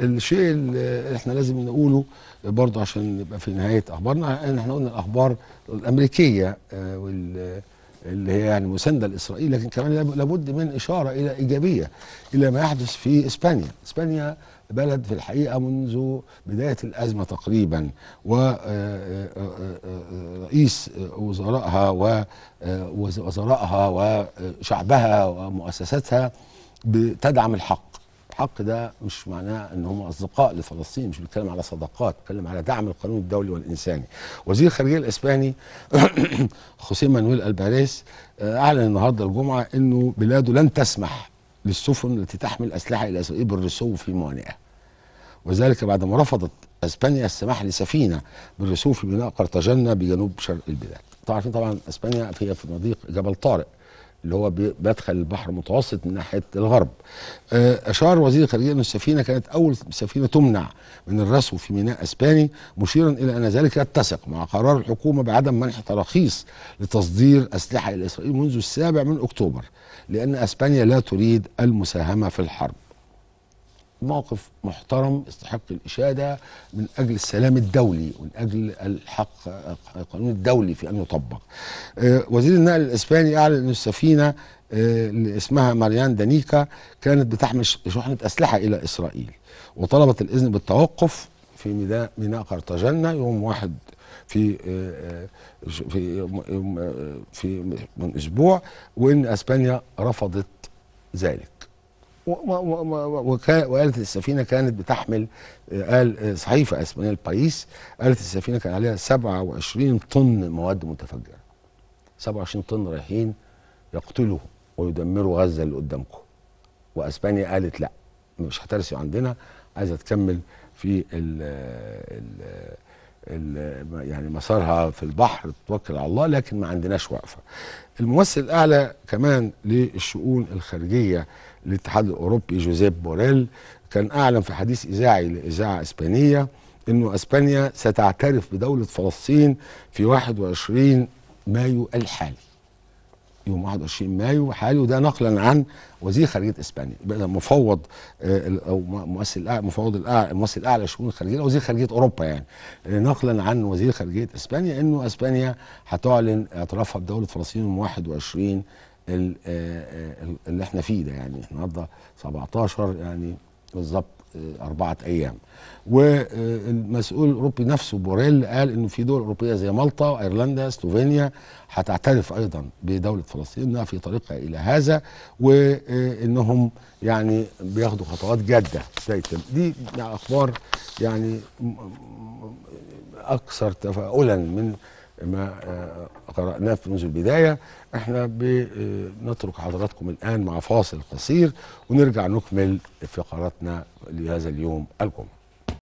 الشيء اللي احنا لازم نقوله برضه عشان نبقى في نهايه اخبارنا ان احنا قلنا الاخبار الامريكيه آه، وال اللي هي يعني مسانده لاسرائيل لكن كمان لابد من اشاره الى ايجابيه الى ما يحدث في اسبانيا، اسبانيا بلد في الحقيقه منذ بدايه الازمه تقريبا ورئيس آه، آه، وزرائها ووزرائها وشعبها ومؤسساتها بتدعم الحق الحق ده مش معناه ان هم اصدقاء لفلسطين مش بيتكلم على صداقات بيتكلم على دعم القانون الدولي والانساني وزير الخارجيه الاسباني خوسيه مانويل الباريس آه، اعلن النهارده الجمعه انه بلاده لن تسمح للسفن التي تحمل اسلحه الى اسرائيل بالرسوم في موانئها وذلك بعدما رفضت اسبانيا السماح لسفينه بالرسوم في ميناء قرطاجنه بجنوب شرق البلاد طبعا طبعا اسبانيا هي في مضيق جبل طارق اللي هو بيدخل البحر المتوسط من ناحيه الغرب. آه، اشار وزير الخارجيه ان السفينه كانت اول سفينه تمنع من الرسو في ميناء اسباني مشيرا الى ان ذلك يتسق مع قرار الحكومه بعدم منح تراخيص لتصدير اسلحه الى اسرائيل منذ السابع من اكتوبر لان اسبانيا لا تريد المساهمه في الحرب. موقف محترم يستحق الإشادة من أجل السلام الدولي ومن أجل الحق القانون الدولي في أن يطبق آه، وزير النقل الإسباني أعلن أن السفينة آه، اللي اسمها ماريان دانيكا كانت بتحمل شحنة أسلحة إلى إسرائيل وطلبت الإذن بالتوقف في ميناء قرطاجنة يوم واحد في آه، في في من اسبوع وان اسبانيا رفضت ذلك وقالت السفينة كانت بتحمل قال آه، آه، صحيفة أسبانية الباريس قالت السفينة كان عليها 27 طن مواد متفجرة 27 طن رايحين يقتلوا ويدمروا غزة اللي قدامكم وأسبانيا قالت لا مش هترسي عندنا عايزة تكمل في ال آه، ال يعني مسارها في البحر تتوكل على الله لكن ما عندناش وقفه. الممثل الاعلى كمان للشؤون الخارجيه للاتحاد الاوروبي جوزيب بوريل كان اعلن في حديث اذاعي لاذاعه اسبانيه انه اسبانيا ستعترف بدوله فلسطين في 21 مايو الحالي. يوم 21 مايو حالي وده نقلا عن وزير خارجيه اسبانيا بقى مفوض آه، او ممثل مفوض الاعلى الممثل الاعلى لشؤون الخارجيه وزير خارجيه اوروبا يعني نقلا عن وزير خارجيه اسبانيا انه اسبانيا هتعلن اعترافها بدوله فلسطين يوم 21 آه، آه، اللي احنا فيه ده يعني النهارده 17 يعني بالظبط آه، أربعة أيام والمسؤول الأوروبي نفسه بوريل قال إنه في دول أوروبية زي مالطا وأيرلندا سلوفينيا هتعترف أيضا بدولة فلسطين إنها في طريقها إلى هذا وإنهم يعني بياخدوا خطوات جادة دي أخبار يعني أكثر تفاؤلا من ما آه، قرأناه في منذ البداية احنا بنترك آه، حضراتكم الآن مع فاصل قصير ونرجع نكمل فقراتنا لهذا اليوم الجمعة